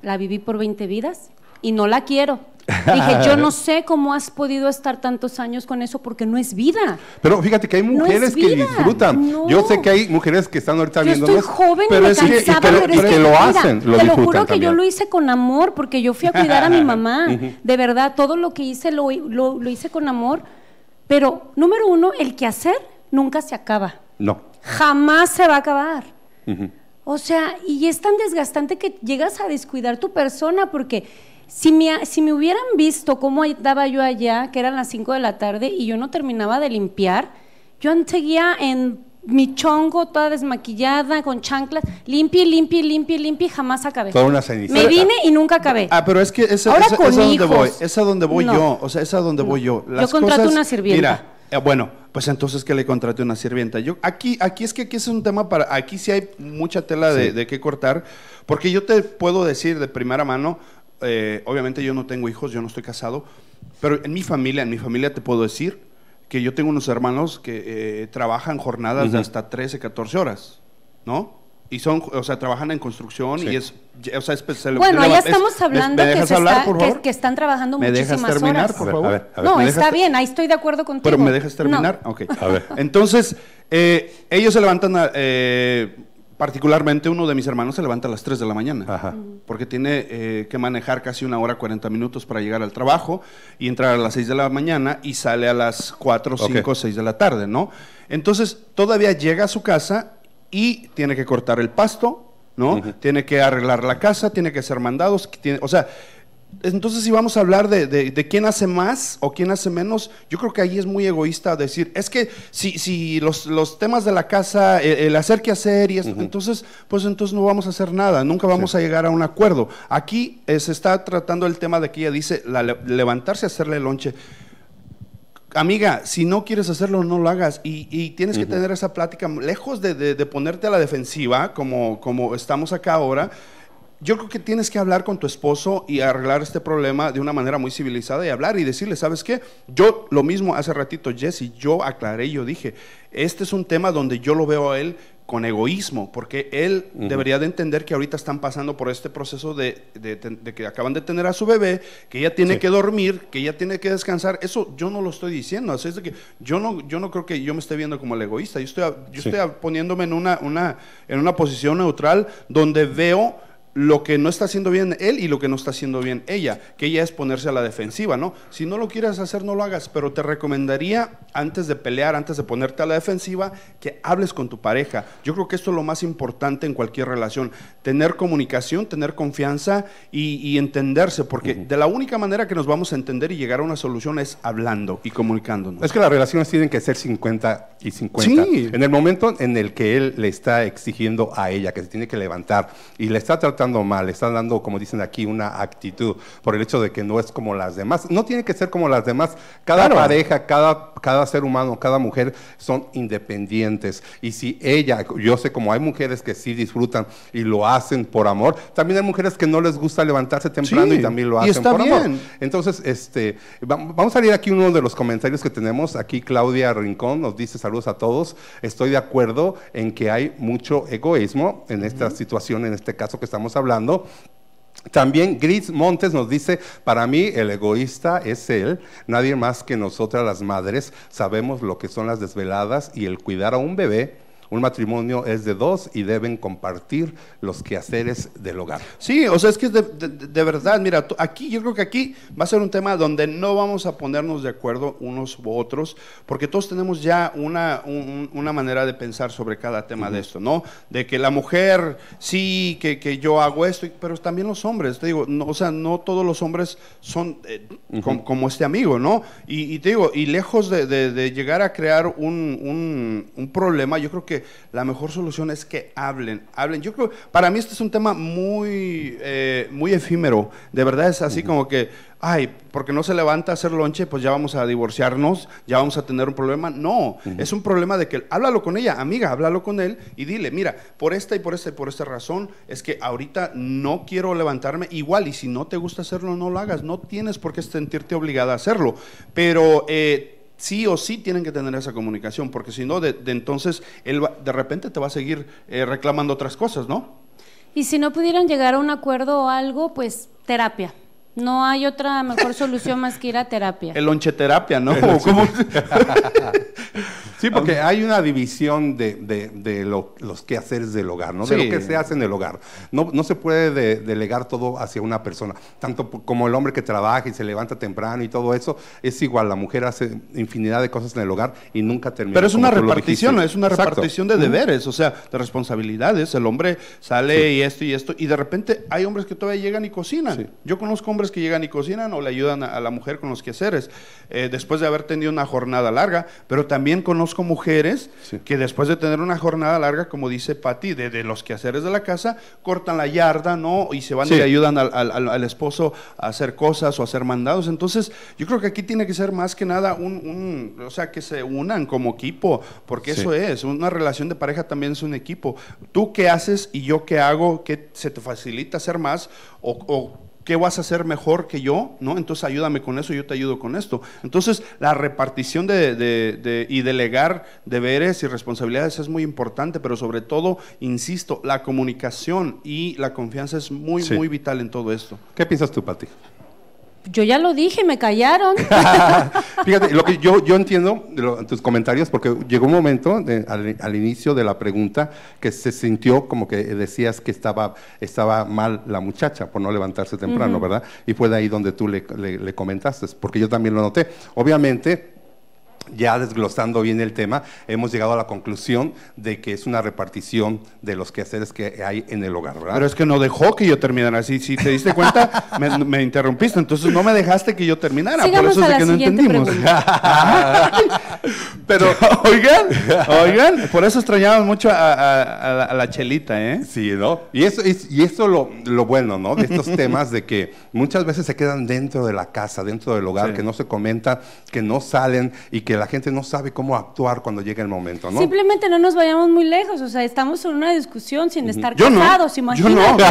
Speaker 1: la viví por 20 vidas y no la quiero.
Speaker 3: Dije, yo no
Speaker 1: sé cómo has podido estar tantos años con eso porque no es vida.
Speaker 3: Pero fíjate que hay mujeres que disfrutan. Yo sé que hay mujeres que están ahorita viendo. Yo estoy joven pero es pero, es que lo hacen, lo Te lo juro que yo lo
Speaker 1: hice con amor porque yo fui a cuidar a mi mamá. De verdad, todo lo que hice lo, hice con amor. Pero, número uno, el quehacer nunca se acaba. No. Jamás se va a acabar. O sea, y es tan desgastante que llegas a descuidar tu persona porque si me, si me hubieran visto cómo daba yo allá, que eran las 5 de la tarde y yo no terminaba de limpiar, yo seguía en mi chongo toda desmaquillada, con chanclas, limpia, limpia, limpia, limpia y jamás acabé. Con una ceniza. Me vine y nunca acabé. Ah, pero es que esa, es
Speaker 2: es a donde voy yo, o sea, es a donde voy yo. yo contrato una sirvienta. Mira, eh, bueno, pues entonces que le contraté? una sirvienta. Yo aquí, aquí es que aquí es un tema para, aquí sí hay mucha tela De, qué cortar, porque yo te puedo decir de primera mano, eh, obviamente yo no tengo hijos, yo no estoy casado, pero en mi familia, en mi familia te puedo decir que yo tengo unos hermanos que eh, trabajan jornadas de hasta 13, 14 horas, ¿no? Y son, o sea, trabajan en construcción y es, o sea, es pues, Bueno, allá estamos hablando que,
Speaker 1: están trabajando ¿Me dejas terminar, Por favor. no, está bien, ahí estoy de acuerdo contigo. Pero me dejas terminar, ok.
Speaker 2: A ver. Entonces, eh, ellos se levantan a, particularmente uno de mis hermanos se levanta a las 3 de la mañana, porque tiene eh, que manejar casi una hora 40 minutos para llegar al trabajo y entrar a las 6 de la mañana y sale a las 4, 5, 6 de la tarde, ¿no? Entonces todavía llega a su casa y tiene que cortar el pasto, ¿no? Tiene que arreglar la casa, tiene que hacer mandados, tiene, o sea, entonces si vamos a hablar de, quién hace más o quién hace menos, yo creo que ahí es muy egoísta decir, es que si, si los, temas de la casa, el, hacer que hacer y eso, entonces, pues entonces no vamos a hacer nada, nunca vamos a llegar a un acuerdo. Aquí eh, se está tratando el tema de que ella dice, levantarse a hacerle el lonche. Amiga, si no quieres hacerlo, no lo hagas. Y, tienes que tener esa plática, lejos de, ponerte a la defensiva, como, como estamos acá ahora, yo creo que tienes que hablar con tu esposo y arreglar este problema de una manera muy civilizada y hablar y decirle, ¿sabes qué? Yo lo mismo hace ratito, Jesse, yo aclaré, yo dije, este es un tema donde yo lo veo a él con egoísmo, porque él debería de entender que ahorita están pasando por este proceso de, que acaban de tener a su bebé, que ella tiene que dormir, que ella tiene que descansar. Eso yo no lo estoy diciendo. Así es de que yo no, yo no creo que yo me esté viendo como el egoísta. Yo estoy, yo estoy poniéndome en una, una, en una posición neutral donde veo lo que no está haciendo bien él y lo que no está haciendo bien ella, que ella es ponerse a la defensiva, ¿no? Si no lo quieres hacer, no lo hagas, pero te recomendaría antes de pelear, antes de ponerte a la defensiva, que hables con tu pareja. Yo creo que esto es lo más importante en cualquier relación, tener comunicación, tener confianza y, entenderse, porque de la única manera que nos vamos a entender y llegar a una solución
Speaker 3: es hablando y comunicándonos. Es que las relaciones tienen que ser 50 y 50. Sí. En el momento en el que él le está exigiendo a ella que se tiene que levantar y le está tratando mal, están dando, como dicen aquí, una actitud por el hecho de que no es como las demás. No tiene que ser como las demás. Cada pareja, cada, cada ser humano, cada mujer son independientes. Y si ella, yo sé como hay mujeres que sí disfrutan y lo hacen por amor, también hay mujeres que no les gusta levantarse temprano y también lo hacen está por bien. amor. Entonces, este, vamos a leer aquí uno de los comentarios que tenemos. Aquí Claudia Rincón nos dice saludos a todos. Estoy de acuerdo en que hay mucho egoísmo en esta situación, en este caso que estamos hablando. También Gris Montes nos dice, para mí el egoísta es él, nadie más que nosotras las madres sabemos lo que son las desveladas y el cuidar a un bebé un matrimonio es de dos y deben compartir los quehaceres del hogar. Sí, o sea, es que de, verdad, mira, aquí yo creo que aquí va a ser un tema donde no vamos a
Speaker 2: ponernos de acuerdo unos u otros, porque todos tenemos ya una, una manera de pensar sobre cada tema de esto, ¿no? De que la mujer, sí, que, yo hago esto, pero también los hombres, te digo, o sea, no todos los hombres son eh, como este amigo, ¿no? Y, te digo, y lejos de, llegar a crear un problema, yo creo que la mejor solución es que hablen, hablen. Yo creo, para mí este es un tema muy, eh, muy efímero. De verdad es así como que, ay, porque no se levanta a hacer lonche, pues ya vamos a divorciarnos, ya vamos a tener un problema. No, es un problema de que háblalo con ella, amiga, háblalo con él y dile, mira, por esta y por esta y por esta razón es que ahorita no quiero levantarme igual y si no te gusta hacerlo, no lo hagas, no tienes por qué sentirte obligada a hacerlo. Pero... Eh, sí o sí tienen que tener esa comunicación, porque si no, de, entonces él de repente te va a seguir eh, reclamando otras cosas, ¿no?
Speaker 1: Y si no pudieran llegar a un acuerdo o algo, pues terapia. No hay otra mejor solución más que ir a terapia. El
Speaker 3: lonche terapia, ¿no? Sí, porque hay una división de, de, de los quehaceres del hogar, ¿no? De lo que se hace en el hogar. No, no se puede delegar todo hacia una persona. Tanto como el hombre que trabaja y se levanta temprano y todo eso, es igual. La mujer hace infinidad de cosas en el hogar y nunca termina. Pero es una repartición, es una repartición de deberes, o sea, de responsabilidades. El hombre sale y esto y esto, y de repente hay
Speaker 2: hombres que todavía llegan y cocinan. Yo conozco hombres que llegan y cocinan o le ayudan a, la mujer con los quehaceres, eh, después de haber tenido una jornada larga, pero también conozco con mujeres que después de tener una jornada larga, como dice Patti, de, los quehaceres de la casa, cortan la yarda, ¿no? Y se van y ayudan al, esposo a hacer cosas o a hacer mandados. Entonces, yo creo que aquí tiene que ser más que nada un, o sea, que se unan como equipo, porque eso es, una relación de pareja también es un equipo. Tú qué haces y yo qué hago, qué se te facilita hacer más o, o ¿qué vas a hacer mejor que yo? ¿No? Entonces ayúdame con eso, yo te ayudo con esto. Entonces la repartición de, y delegar deberes y responsabilidades es muy importante, pero sobre todo, insisto, la comunicación y la confianza es muy,
Speaker 3: muy vital en todo esto. ¿Qué piensas tú, Pati?
Speaker 1: Yo ya lo dije, me callaron.
Speaker 3: Fíjate, lo que yo, yo entiendo de tus comentarios, porque llegó un momento al, inicio de la pregunta que se sintió como que decías que estaba, estaba mal la muchacha por no levantarse temprano, ¿verdad? Y fue de ahí donde tú le, le comentaste, porque yo también lo noté. Obviamente, ya desglosando bien el tema, hemos llegado a la conclusión de que es una repartición de los quehaceres que hay en el hogar, ¿verdad? Pero es que no dejó que yo terminara. Si, si te diste cuenta, me, interrumpiste. Entonces no me dejaste que yo terminara. por eso es que no
Speaker 2: entendimos. Pero, oigan, oigan, por eso
Speaker 3: extrañamos mucho a, la, chelita, ¿eh? Sí, ¿no? Y eso es y lo, bueno, ¿no? De estos temas de que muchas veces se quedan dentro de la casa, dentro del hogar, que no se comentan, que no salen y que la gente no sabe cómo actuar cuando llega el momento, ¿no?
Speaker 1: Simplemente no nos vayamos muy lejos, o sea, estamos en una discusión sin estar casados, imagínate.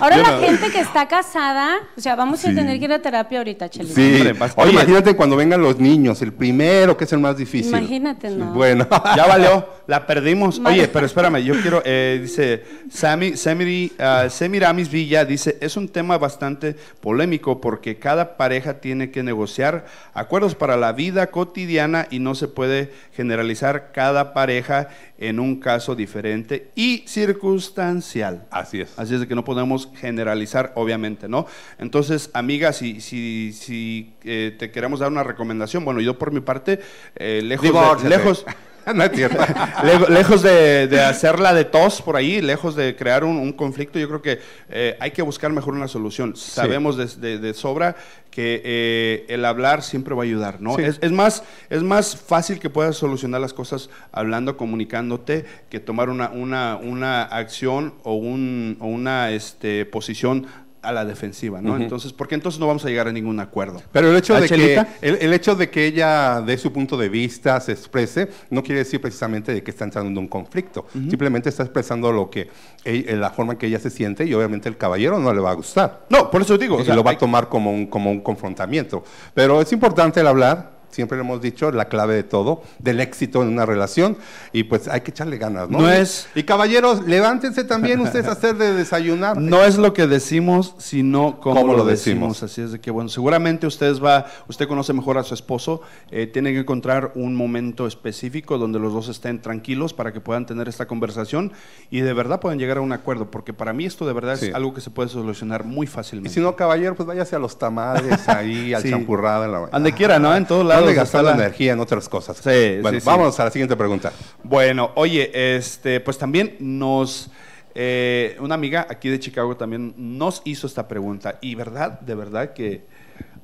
Speaker 3: Ahora la gente
Speaker 1: que está casada, o sea, vamos a tener que ir a terapia ahorita, Sí,
Speaker 3: imagínate cuando vengan los niños, el primero que es el más difícil.
Speaker 1: Imagínate, ¿no?
Speaker 3: Bueno, ya
Speaker 2: valió, la perdimos. Oye, pero espérame, yo quiero, eh, dice, Sammy, Sammy uh, ah, Semiramis Villa dice, es un tema bastante polémico porque cada pareja tiene que negociar acuerdos para la vida vida cotidiana y no se puede generalizar cada pareja en un caso diferente y circunstancial. Así es. Así es de que no podemos generalizar, obviamente, ¿no? Entonces, amiga, si, si, si eh, te queremos dar una recomendación, bueno, yo por mi parte, eh, lejos, lejos, no lejos de, hacerla de tos por ahí, lejos de crear un, conflicto, yo creo que eh, hay que buscar mejor una solución. Sabemos de, de, sobra que eh, el hablar siempre va a ayudar, ¿no? Es, más, es más fácil que puedas solucionar las cosas hablando, comunicándote, que tomar una, una, acción o, una
Speaker 3: este, posición a la defensiva, ¿no? Entonces, ¿por
Speaker 2: Entonces, porque entonces no vamos a llegar a ningún acuerdo.
Speaker 3: Pero el hecho, de que, el, hecho de que ella de su punto de vista, se exprese, no quiere decir precisamente de que está entrando en un conflicto. Simplemente está expresando lo que, eh, la forma en que ella se siente y obviamente el caballero no le va a gustar. No, por eso digo. O lo va a tomar como un, como un confrontamiento. Pero es importante el hablar, siempre lo hemos dicho, la clave de todo, del éxito en una relación, y pues hay que echarle ganas, ¿no? es... Y caballeros, levántense también ustedes a hacer de desayunar. No es
Speaker 2: lo que decimos, sino como lo, decimos? Así es de que, bueno, seguramente ustedes va, usted conoce mejor a su esposo, eh, tiene que encontrar un momento específico donde los dos estén tranquilos para que puedan tener esta conversación y de verdad puedan llegar a un acuerdo, porque para mí esto de verdad es algo que se puede solucionar muy fácilmente. Y si
Speaker 3: no, caballero, pues váyase a los tamales ahí, al champurrado. En la... Donde quiera, ¿no? En todos lados de gastar la energía en otras cosas. Sí, bueno, vamos a la siguiente pregunta.
Speaker 2: Bueno, oye, este, pues también nos. Eh, una amiga aquí de Chicago también nos hizo esta pregunta. Y verdad, de verdad que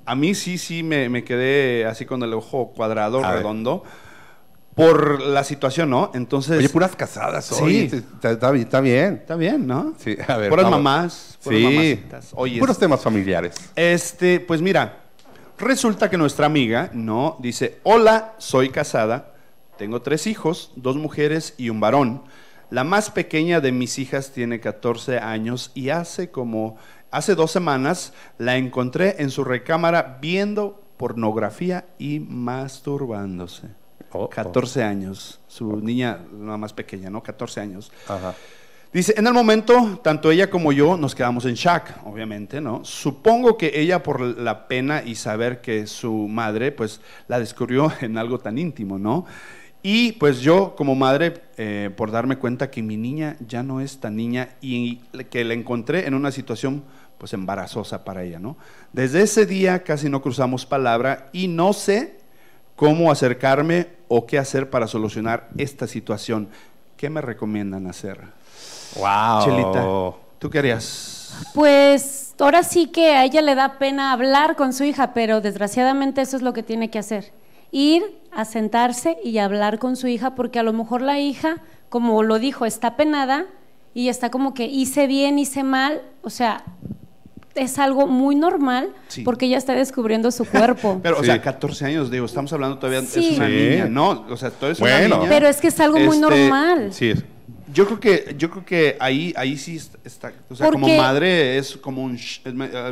Speaker 2: a mí sí, sí me, quedé así con el ojo cuadrado, redondo. Por la situación, ¿no? Entonces. Oye, puras
Speaker 3: casadas hoy. Sí. Este, está, bien. Está bien, ¿no? Sí, a ver. Puras
Speaker 2: mamás, puras sí. Mamacitas. Puros este, temas familiares. Este, pues mira, Resulta que nuestra amiga no dice, hola, soy casada, tengo tres hijos, dos mujeres y un varón. La más pequeña de mis hijas tiene 14 años y hace como, hace dos semanas la encontré en su recámara viendo pornografía y masturbándose. 14 años, su niña, la más pequeña, ¿no? 14 años. Ajá. Dice, en el momento, tanto ella como yo nos quedamos en shock, obviamente, ¿no? Supongo que ella por la pena y saber que su madre, pues, la descubrió en algo tan íntimo, ¿no? Y pues yo como madre, eh, por darme cuenta que mi niña ya no es tan niña y que la encontré en una situación pues embarazosa para ella, ¿no? Desde ese día casi no cruzamos palabra y no sé cómo acercarme o qué hacer para solucionar esta situación. ¿Qué me recomiendan hacer? Wow. Chelita, ¿tú qué harías?
Speaker 1: Pues ahora sí que a ella le da pena hablar con su hija, pero desgraciadamente eso es lo que tiene que hacer. Ir a sentarse y hablar con su hija, porque a lo mejor la hija, como lo dijo, está penada y está como que hice bien, hice mal, o sea, es algo muy normal porque ella está descubriendo su cuerpo.
Speaker 2: Pero, o sea, 14 años, digo, estamos hablando todavía, de una niña, ¿no? O sea, todo es Pero es que es algo muy este, normal. Sí, es. Yo creo que, yo creo que ahí, ahí sí está, o sea, como madre es como un es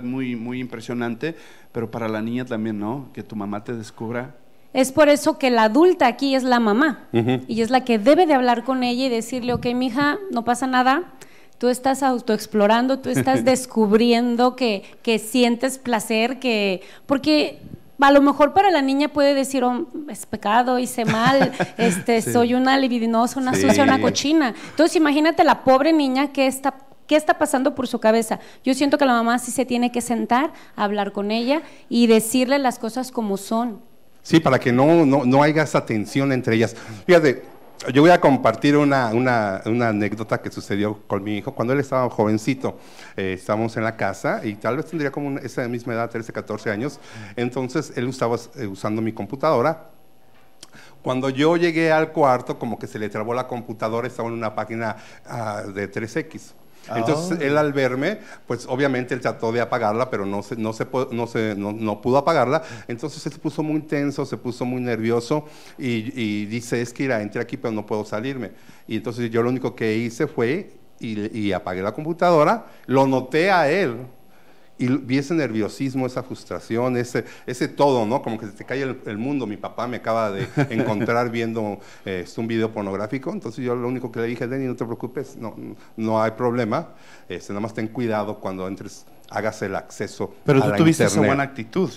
Speaker 2: muy, muy impresionante, pero para la niña también, ¿no? Que tu mamá te descubra.
Speaker 1: Es por eso que la adulta aquí es la mamá y es la que debe de hablar con ella y decirle, ok, mija, no pasa nada, tú estás autoexplorando, tú estás descubriendo que, que sientes placer, que porque a lo mejor para la niña puede decir, oh, es pecado, hice mal, este, soy una libidinosa, una sucia, una cochina. Entonces imagínate la pobre niña que está ¿Qué está pasando por su cabeza? Yo siento que la mamá sí se tiene que sentar, hablar con ella y decirle las cosas como son.
Speaker 3: Sí, para que no, no, no haya esa tensión entre ellas. Fíjate, yo voy a compartir una, anécdota que sucedió con mi hijo cuando él estaba jovencito. Eh, estábamos en la casa y tal vez tendría como esa misma edad, 13, 14 años. Entonces él estaba eh, usando mi computadora. Cuando yo llegué al cuarto, como que se le trabó la computadora, estaba en una página ah, de 3X. Entonces, ah. él al verme, pues obviamente él trató de apagarla, pero no no se, no se no, pudo apagarla. Entonces, se puso muy tenso, se puso muy nervioso y, dice, es que irá, entre aquí, pero no puedo salirme. Y entonces yo lo único que hice fue, y, y apagué la computadora, lo noté a él, y vi ese nerviosismo, esa frustración, ese, ese todo, ¿no? Como que se te cae el, mundo. Mi papá me acaba de encontrar viendo eh, este, un video pornográfico, entonces yo lo único que le dije, Denny, no te preocupes, no, no hay problema, este, nada más ten cuidado cuando entres hagas el acceso. Pero tú tuviste esa buena actitud.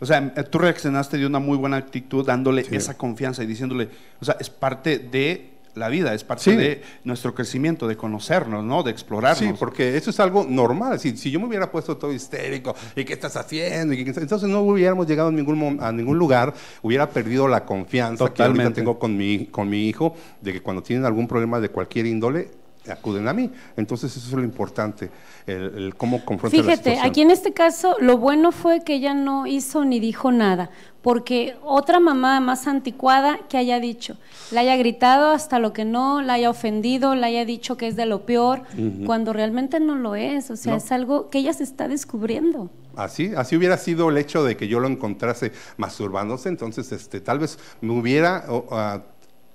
Speaker 3: O sea, tú
Speaker 2: reaccionaste de una muy buena actitud dándole esa confianza y diciéndole, o sea, es parte de
Speaker 3: la vida, es parte de nuestro crecimiento, de conocernos, ¿no? De explorarnos. porque eso es algo normal. Si, yo me hubiera puesto todo histérico, ¿y qué estás haciendo? ¿Y entonces no hubiéramos llegado a ningún, a ningún lugar, hubiera perdido la confianza que ahorita tengo con mi, con mi hijo, de que cuando tienen algún problema de cualquier índole, acuden a mí. Entonces eso es lo importante, el,
Speaker 1: el cómo confrontar Fíjate, la situación. aquí en este caso lo bueno fue que ella no hizo ni dijo nada, porque otra mamá más anticuada que haya dicho, la haya gritado hasta lo que no, la haya ofendido, la haya dicho que es de lo peor, cuando realmente no lo es, o sea, es algo que ella se está descubriendo.
Speaker 3: Así, así hubiera sido el hecho de que yo lo encontrase masturbándose, entonces este, tal vez me hubiera ah,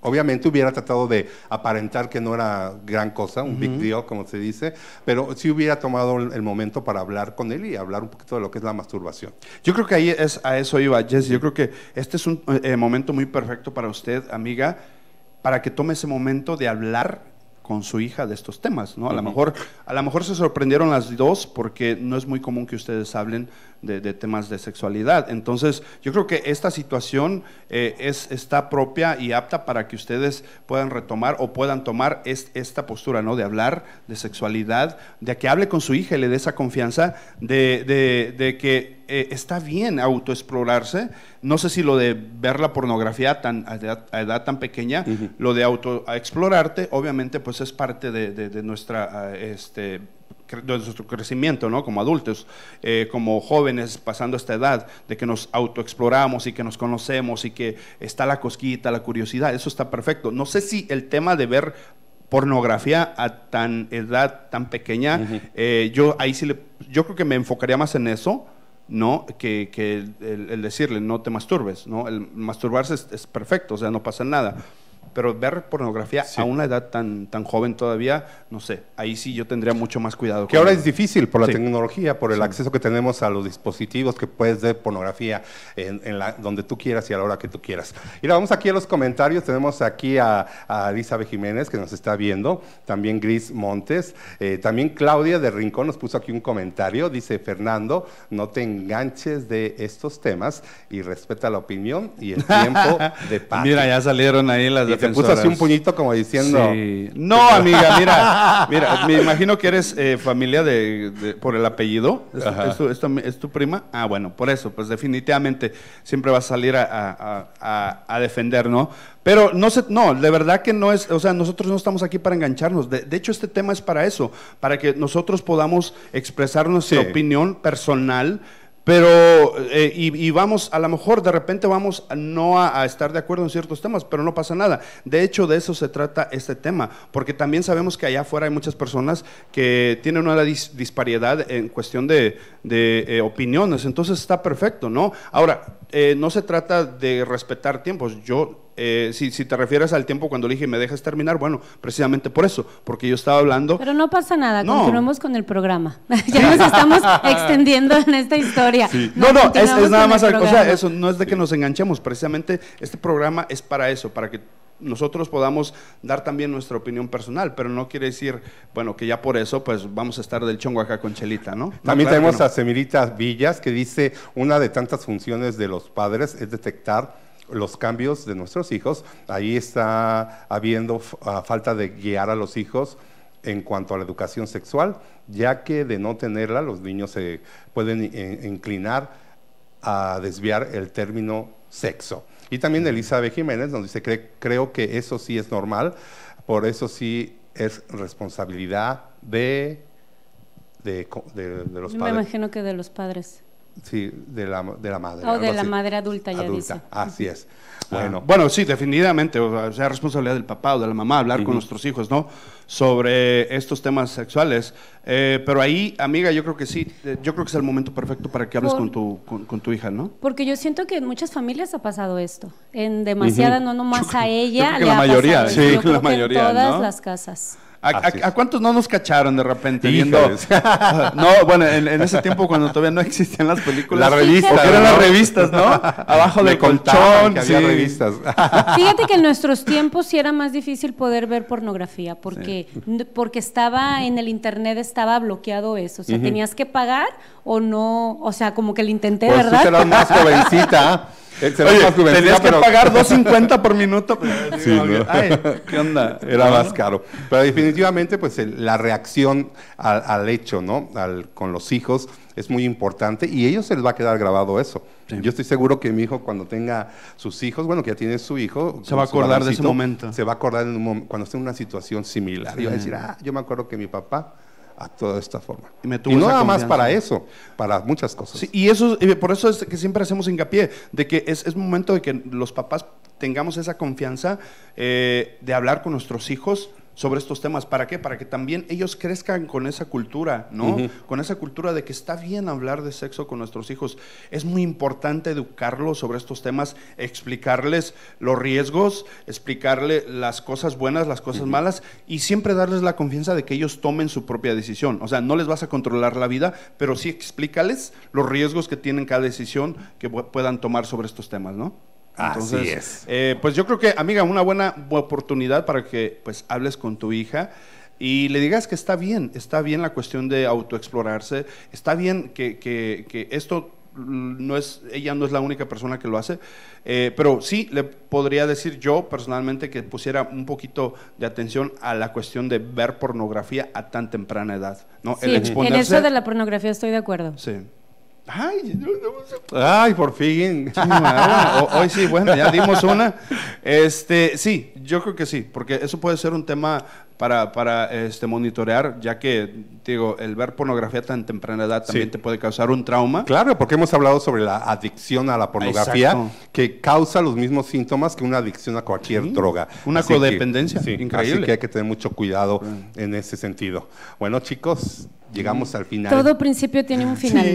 Speaker 3: Obviamente hubiera tratado de aparentar que no era gran cosa, un big deal, como se dice, pero sí hubiera tomado el momento para hablar con él y hablar un poquito de lo que es la masturbación. Yo creo que ahí es a eso iba,
Speaker 2: Jess. Yo creo que este es un eh, momento muy perfecto para usted, amiga, para que tome ese momento de hablar con su hija de estos temas, ¿no? A lo mejor, a lo mejor se sorprendieron las dos porque no es muy común que ustedes hablen de, temas de sexualidad. Entonces, yo creo que esta situación eh, es, está propia y apta para que ustedes puedan retomar o puedan tomar es, esta postura, ¿no? De hablar de sexualidad, de que hable con su hija y le dé esa confianza, de, que eh, está bien autoexplorarse. No sé si lo de ver la pornografía tan, a, edad, tan pequeña, lo de autoexplorarte, obviamente, pues es parte de, de nuestra ah, este, de nuestro crecimiento, ¿no? Como adultos, eh, como jóvenes pasando esta edad, de que nos autoexploramos y que nos conocemos y que está la cosquita, la curiosidad, eso está perfecto. No sé si el tema de ver pornografía a tan edad tan pequeña, eh, yo ahí sí le, yo creo que me enfocaría más en eso, ¿no? Que, el, decirle, no te masturbes, ¿no? El masturbarse es perfecto, o sea, no pasa nada pero ver pornografía a una edad tan, tan joven todavía, no sé, ahí sí yo tendría mucho más cuidado. Que ahora es difícil por la
Speaker 3: tecnología, por el acceso que tenemos a los dispositivos, que puedes ver pornografía en, la, donde tú quieras y a la hora que tú quieras. Mira, vamos aquí a los comentarios, tenemos aquí a, a Elizabeth Jiménez que nos está viendo, también Gris Montes, eh, también Claudia de Rincón nos puso aquí un comentario, dice Fernando, no te enganches de estos temas y respeta la opinión y el tiempo de paz. Mira,
Speaker 2: ya salieron ahí las así un
Speaker 3: puñito como diciendo. No, amiga, mira, mira, me
Speaker 2: imagino que eres eh, familia de, por el apellido. ¿Es, es, tu, prima? Ah, bueno, por eso, pues definitivamente siempre vas a salir a, a, defender, ¿no? Pero no sé no, de verdad que no es, o sea, nosotros no estamos aquí para engancharnos. De, hecho, este tema es para eso, para que nosotros podamos expresar nuestra opinión personal. Pero, eh, y, vamos, a lo mejor de repente vamos no a, estar de acuerdo en ciertos temas, pero no pasa nada. De hecho, de eso se trata este tema, porque también sabemos que allá afuera hay muchas personas que tienen una disparidad en cuestión de, eh, opiniones, entonces está perfecto, ¿no? Ahora, eh, no se trata de respetar tiempos, yo eh, si, te refieres al tiempo cuando le dije, ¿me dejas terminar? Bueno, precisamente por eso, porque yo estaba hablando... Pero
Speaker 1: no pasa nada, continuamos con el programa. ya nos estamos extendiendo en esta historia. No, no, es, es, nada más, o sea,
Speaker 2: eso no es de que nos enganchemos, precisamente este programa es para eso, para que nosotros podamos dar también nuestra opinión personal, pero no quiere decir, bueno, que ya por eso pues vamos a estar del chongo acá con
Speaker 3: Chelita, ¿no? también tenemos a Semirita Villas que dice, una de tantas funciones de los padres es detectar los cambios de nuestros hijos. Ahí está habiendo ah, falta de guiar a los hijos en cuanto a la educación sexual, ya que de no tenerla los niños se pueden inclinar a desviar el término sexo. Y también Elizabeth Jiménez nos dice, Cre creo que eso sí es normal, por eso sí es responsabilidad de, de, los padres. me imagino
Speaker 1: que de los padres.
Speaker 3: Sí, de la, de la madre. Ah, o de la
Speaker 1: madre adulta, ya Dice.
Speaker 2: Así es. Ah. Bueno, bueno, sí, definitivamente, o sea, responsabilidad del papá o de la mamá hablar con nuestros hijos, ¿no? Sobre estos temas sexuales. Eh, pero ahí, amiga, yo creo que sí, eh, yo creo que es el momento perfecto para que hables con, tu, con, con, tu hija, ¿no?
Speaker 1: Porque yo siento que en muchas familias ha pasado esto, en demasiada, no no nomás a ella. la mayoría, sí, la mayoría. En todas las casas.
Speaker 2: ¿A, cuántos no nos cacharon de repente viendo? no, bueno, en, ese tiempo cuando todavía no existían las películas. Las revistas. eran las revistas, ¿no? Abajo del colchón. Que revistas.
Speaker 1: Fíjate que en nuestros tiempos sí era más difícil poder ver pornografía porque, porque estaba en el internet estaba bloqueado eso. O sea, tenías que pagar o no. O sea, como que lo intenté, pues ¿verdad? Tú más jovencita
Speaker 3: tenías que pagar 2.50
Speaker 1: por minuto. Pues, sí,
Speaker 3: ¿Qué onda? Era más caro. Pero definitivamente, pues la reacción al, hecho, ¿no? con los hijos es muy importante y ellos se les va a quedar grabado eso. Yo estoy seguro que mi hijo cuando tenga sus hijos, bueno, que ya tiene su hijo, se va a acordar de ese momento. Se va a acordar cuando esté en una situación similar. Y va a decir, ah, yo me acuerdo que mi papá a toda esta forma. Y, me no nada más para eso, para muchas cosas. y eso, por eso es que siempre hacemos hincapié, de
Speaker 2: que es, es momento de que los papás tengamos esa confianza eh, de hablar con nuestros hijos sobre estos temas. ¿Para qué? Para que también ellos crezcan con esa cultura, ¿no? Con esa cultura de que está bien hablar de sexo con nuestros hijos. Es muy importante educarlos sobre estos temas, explicarles los riesgos, explicarles las cosas buenas, las cosas malas y siempre darles la confianza de que ellos tomen su propia decisión. O sea, no les vas a controlar la vida, pero sí explícales los riesgos que tienen cada decisión que puedan tomar sobre estos temas, ¿no? Así es. Eh, pues yo creo que, amiga, una buena oportunidad para que pues hables con tu hija y le digas que está bien, está bien la cuestión de autoexplorarse, está bien que, que, esto no es, ella no es la única persona que lo hace, eh, pero sí le podría decir yo personalmente que pusiera un poquito de atención a la cuestión de ver pornografía a tan temprana edad, ¿no? El en eso de
Speaker 1: la pornografía estoy de acuerdo. Sí.
Speaker 2: Ay, por fin. hoy sí, bueno, ya dimos una. Este, sí, yo creo que sí, porque eso puede ser un tema para, para este, monitorear, ya que, digo, el ver pornografía
Speaker 3: tan temprana edad también te puede causar un trauma. Claro, porque hemos hablado sobre la adicción a la pornografía, que causa los mismos síntomas que una adicción a cualquier droga. Una codependencia, que, increíble. Así que hay que tener mucho cuidado en ese sentido. Bueno, chicos, llegamos al final. Todo
Speaker 1: principio tiene un final.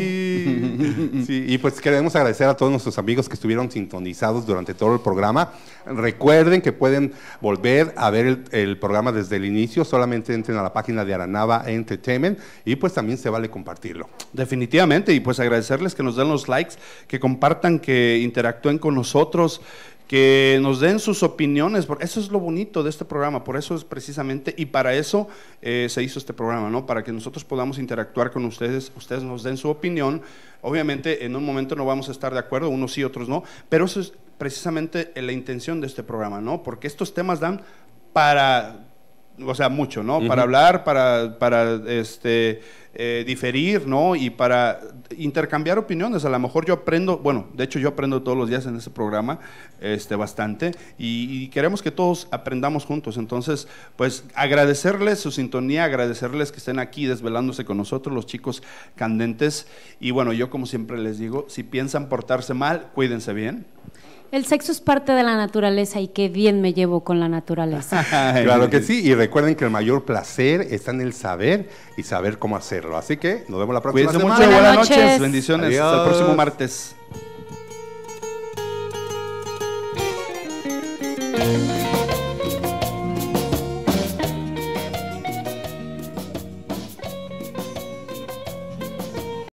Speaker 3: y pues queremos agradecer a todos nuestros amigos que estuvieron sintonizados durante todo el programa. Recuerden que pueden volver a ver el, el programa desde el inicio, solamente entren a la página de Aranaba Entertainment y pues también se vale compartirlo. Definitivamente, y pues agradecerles que nos den los likes, que compartan, que
Speaker 2: interactúen con nosotros que nos den sus opiniones, porque eso es lo bonito de este programa, por eso es precisamente, y para eso eh, se hizo este programa, ¿no? Para que nosotros podamos interactuar con ustedes, ustedes nos den su opinión. Obviamente en un momento no vamos a estar de acuerdo, unos sí, otros no, pero eso es precisamente la intención de este programa, ¿no? Porque estos temas dan para o sea, mucho, ¿no? Para hablar, para, para este, eh, diferir, ¿no? Y para intercambiar opiniones. A lo mejor yo aprendo, bueno, de hecho yo aprendo todos los días en este programa, este, bastante, y queremos que todos aprendamos juntos. Entonces, pues agradecerles su sintonía, agradecerles que estén aquí desvelándose con nosotros, los chicos candentes. Y bueno, yo como siempre les digo, si piensan portarse mal, cuídense bien.
Speaker 1: El sexo es parte de la naturaleza y qué bien me llevo con la naturaleza. claro que
Speaker 3: sí, y recuerden que el mayor placer está en el saber y saber cómo hacerlo. Así que nos vemos la próxima Cuídense semana. Buenas, noches. bendiciones. Hasta el próximo martes.